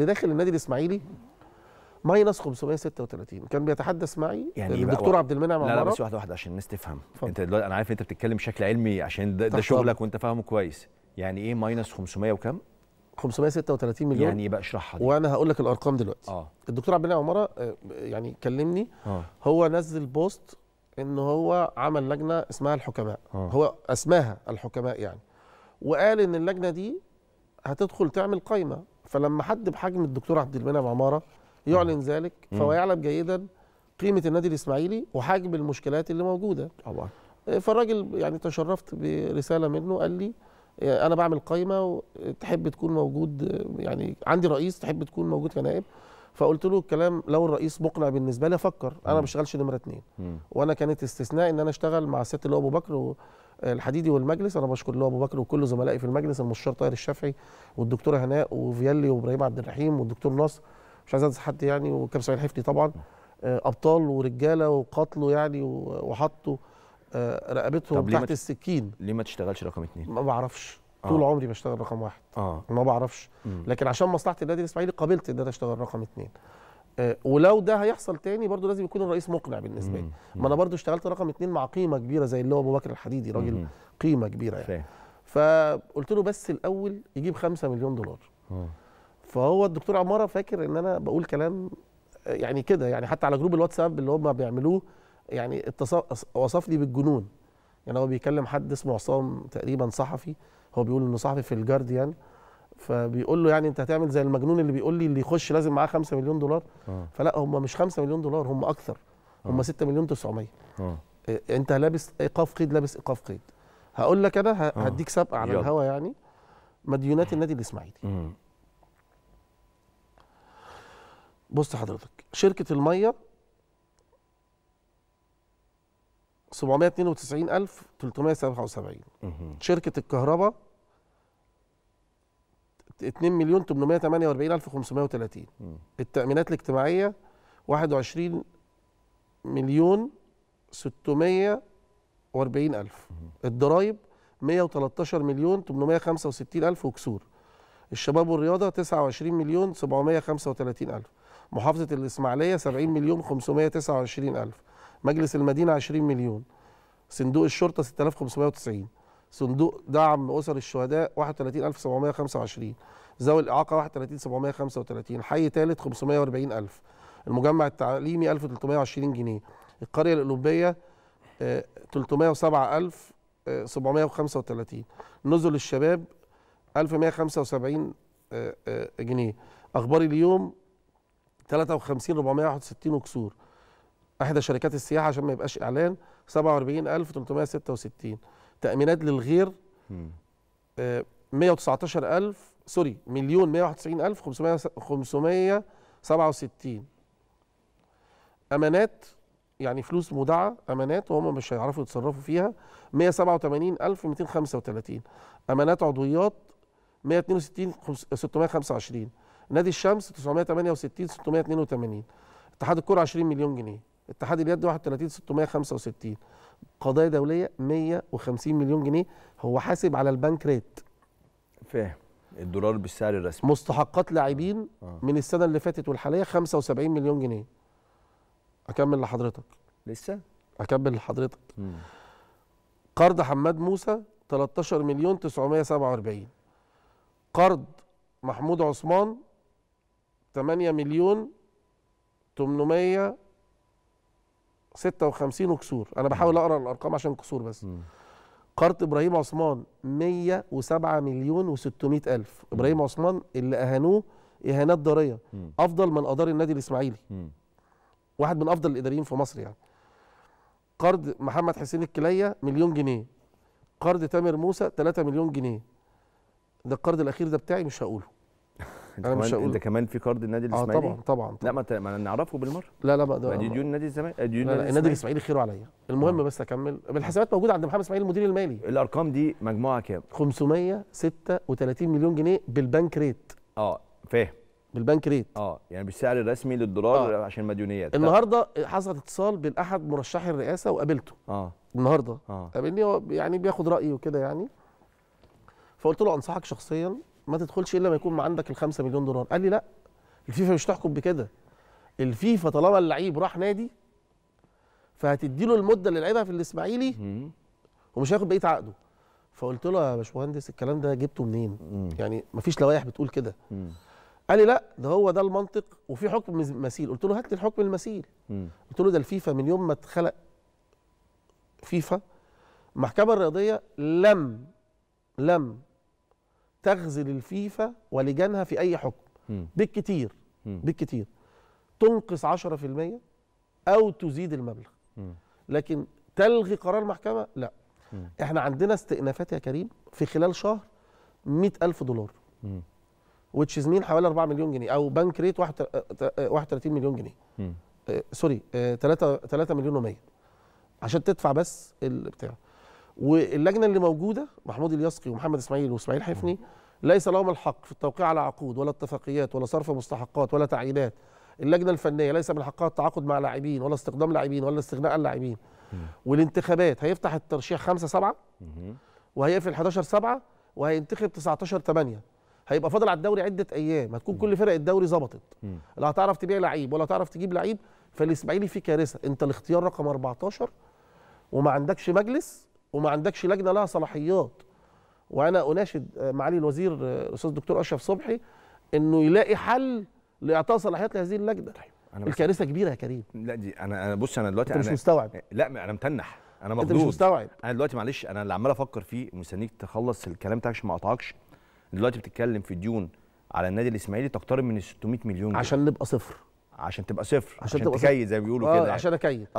اللي داخل النادي الاسماعيلي ماينس 536 كان بيتحدث معي يعني الدكتور عبد المنعم لا لا بس واحده واحده عشان الناس تفهم انت دلوقتي انا عارف انت بتتكلم بشكل علمي عشان ده, ده شغلك وانت فاهمه كويس يعني ايه ماينس 500 وكم 536 مليون يعني ايه بقى اشرحها دي وانا هقول لك الارقام دلوقتي اه الدكتور عبد المنعم عماره آه، يعني كلمني آه. هو نزل بوست ان هو عمل لجنه اسمها الحكماء آه. هو اسماها الحكماء يعني وقال ان اللجنه دي هتدخل تعمل قائمه فلما حد بحجم الدكتور عبد المنعم عماره يعلن ذلك فهو يعلم جيدا قيمه النادي الاسماعيلي وحجم المشكلات اللي موجوده طبعا آه، فالراجل يعني تشرفت برساله منه قال لي آه، انا بعمل قايمه آه، تحب تكون موجود يعني عندي رئيس تحب تكون موجود كنائب فقلت له الكلام لو الرئيس مقنع بالنسبه لي افكر انا ما بشتغلش نمره اثنين وانا كانت استثناء ان انا اشتغل مع الست اللي هو ابو بكر الحديدي والمجلس انا بشكر اللي هو ابو بكر وكل زملائي في المجلس المستشار طاهر الشافعي والدكتوره هناء وفيالي وابراهيم عبد الرحيم والدكتور نصر مش عايز انسى حد يعني وكابتن سعيد حفتي طبعا آه، ابطال ورجاله وقاتلوا يعني وحطوا آه، رقبتهم تحت السكين ليه ما تشتغلش رقم اثنين؟ ما بعرفش طول آه. عمري بشتغل رقم واحد آه. ما بعرفش مم. لكن عشان مصلحه النادي الاسماعيلي قبلت ان انا اشتغل رقم اثنين آه ولو ده هيحصل تاني برضو لازم يكون الرئيس مقنع بالنسبه لي ما انا برضو اشتغلت رقم اثنين مع قيمه كبيره زي اللي هو ابو بكر الحديدي راجل مم. قيمه كبيره يعني فقلت له بس الاول يجيب 5 مليون دولار مم. آه. فهو الدكتور عماره فاكر ان انا بقول كلام آه، يعني كده يعني حتى على جروب الواتساب اللي هم بيعملوه يعني وصفني بالجنون يعني هو بيكلم حد اسمه عصام تقريبا صحفي هو بيقول انه صاحبي في الجارديان فبيقول له يعني انت هتعمل زي المجنون اللي بيقول لي اللي يخش لازم معاه 5 مليون دولار آه. فلا هم مش 5 مليون دولار هم اكثر آه. هم آه. 6 مليون 900 آه. انت لابس ايقاف قيد لابس ايقاف قيد هقول لك انا آه. هديك سبقه على الهوا يعني مديونات النادي الاسماعيلي بص حضرتك شركه الميه 792377 شركه الكهرباء 2 مليون 848530 التامينات الاجتماعيه 21 مليون 640 ألف الضرايب 113 مليون 865 ألف وكسور الشباب والرياضة 29 مليون 735 ألف محافظة الإسماعيلية 70 مليون 529 ألف مجلس المدينه 20 مليون صندوق الشرطه 6590 صندوق دعم اسر الشهداء 31725 ذوي الاعاقه 31735 حي ثالث 540000 المجمع التعليمي 1320 جنيه القريه الاولمبيه 307735 آه، آه، نزل الشباب 1175 آه، جنيه اخبار اليوم 53461 وكسور احدى شركات السياحه عشان ما يبقاش اعلان 47366 تامينات للغير 119000 آه، سوري مليون 191 567 امانات يعني فلوس مودعه امانات وهم مش هيعرفوا يتصرفوا فيها 187235 امانات عضويات 162 625 نادي الشمس 968 682 اتحاد الكوره 20 مليون جنيه اتحاد اليد 31 665 قضايا دوليه 150 مليون جنيه هو حاسب على البنك ريت فاهم الدولار بالسعر الرسمي مستحقات لاعبين آه. آه. من السنه اللي فاتت والحاليه 75 مليون جنيه اكمل لحضرتك لسه اكمل لحضرتك مم. قرض حماد موسى 13 مليون 947 قرض محمود عثمان 8 مليون 800 56 وكسور انا بحاول اقرا الارقام عشان كسور بس م. قرض ابراهيم عثمان 107 مليون و600 الف ابراهيم عثمان اللي اهانوه اهانات ضاريه افضل من ادار النادي الاسماعيلي واحد من افضل الاداريين في مصر يعني قرض محمد حسين الكليه مليون جنيه قرض تامر موسى 3 مليون جنيه ده القرض الاخير ده بتاعي مش هقوله انت انا مش هقول انت كمان في كارد النادي آه، الاسماعيلي اه طبعا طبعا, طبعًا. لا ما, ت... ما نعرفه بالمره لا لا ما ده دي ديون النادي الزمالك ديون النادي الاسماعيلي خيره عليا المهم آه. بس اكمل الحسابات موجوده عند محمد اسماعيل المدير المالي الارقام دي مجموعه كام 536 مليون جنيه بالبنك ريت اه فاهم بالبنك ريت اه يعني بالسعر الرسمي للدولار آه. عشان مديونيات النهارده حصل اتصال بين احد مرشحي الرئاسه وقابلته اه النهارده اه قابلني يعني بياخد رايي وكده يعني فقلت له انصحك شخصيا ما تدخلش الا ما يكون ما عندك ال5 مليون دولار قال لي لا الفيفا مش تحكم بكده الفيفا طالما اللعيب راح نادي فهتدي له المده اللي لعبها في الاسماعيلي ومش هياخد بقيه عقده فقلت له يا باشمهندس الكلام ده جبته منين يعني مفيش لوائح بتقول كده قال لي لا ده هو ده المنطق وفي حكم مثيل قلت له هات لي الحكم المثيل قلت له ده الفيفا من يوم ما اتخلق فيفا المحكمه الرياضيه لم لم تغزل الفيفا ولجانها في اي حكم بالكثير بالكتير بالكتير تنقص 10% او تزيد المبلغ لكن تلغي قرار محكمه لا م. احنا عندنا استئنافات يا كريم في خلال شهر 100000 دولار م. وتشيز مين حوالي 4 مليون جنيه او بنك ريت 31 مليون جنيه م. سوري 3 3 مليون و100 عشان تدفع بس البتاع واللجنه اللي موجوده محمود اليسقي ومحمد اسماعيل واسماعيل حفني ليس لهم الحق في التوقيع على عقود ولا اتفاقيات ولا صرف مستحقات ولا تعيينات اللجنه الفنيه ليس من حقها التعاقد مع لاعبين ولا استخدام لاعبين ولا استغناء اللاعبين والانتخابات هيفتح الترشيح 5 7 وهيقفل 11 7 وهينتخب 19 8 هيبقى فاضل على الدوري عده ايام هتكون كل فرق الدوري ظبطت لا هتعرف تبيع لعيب ولا هتعرف تجيب لعيب فالاسماعيلي فيه كارثه انت الاختيار رقم 14 وما عندكش مجلس وما عندكش لجنه لها صلاحيات وانا اناشد آه، معالي الوزير آه، الاستاذ الدكتور اشرف صبحي انه يلاقي حل لاعطاء صلاحيات لهذه اللجنه طيب، أنا الكارثه كبيره يا كريم لا دي انا انا بص انا دلوقتي انت مش مستوعب لا انا متنح انا مخضوض انت مش مستوعب انا دلوقتي معلش انا اللي عمال افكر فيه مستنيك تخلص الكلام بتاعك عشان ما اقطعكش دلوقتي بتتكلم في ديون على النادي الاسماعيلي تقترب من 600 مليون جنيه عشان نبقى صفر عشان تبقى صفر عشان, عشان تبقى تكيد زي ما بيقولوا آه كده عشان اكيد